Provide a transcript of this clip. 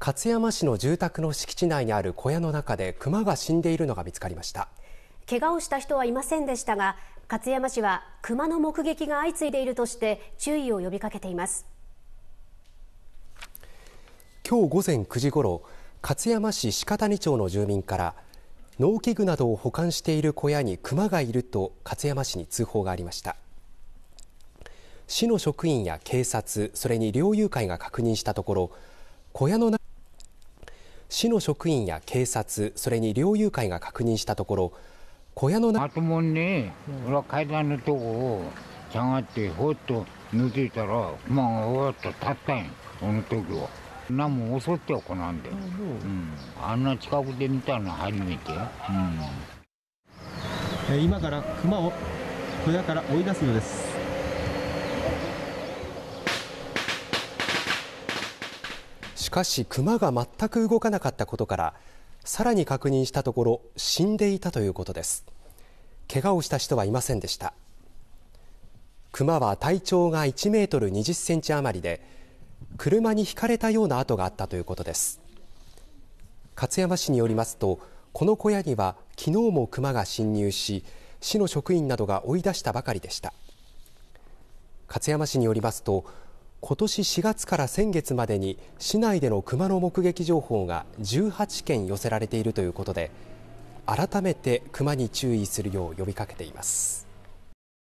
勝山市の住宅の敷地内にある小屋の中で熊が死んでいるのが見つかりました怪我をした人はいませんでしたが勝山市は熊の目撃が相次いでいるとして注意を呼びかけています今日午前9時ごろ勝山市鹿谷町の住民から農機具などを保管している小屋に熊がいると勝山市に通報がありました市の職員や警察それに猟友会が確認したところ小屋の中市の職員や警察それに猟友会が確認したところ小屋の中ともにね裏階段のとこを下がってほっと抜けたらまあ、おっと立ったんやその時は何も襲ってはこないんだよ、うん、あんな近くで見たの初めて、うん、今から熊を小屋から追い出すのですしかし、熊が全く動かなかったことからさらに確認したところ死んでいたということです。怪我をした人はいませんでした。熊は体長が1メートル20センチ余りで車にひかれたような跡があったということです勝山市によりますとこの小屋には昨日も熊が侵入し市の職員などが追い出したばかりでした勝山市によりますと今年4月から先月までに市内でのクマの目撃情報が18件寄せられているということで改めてクマに注意するよう呼びかけています。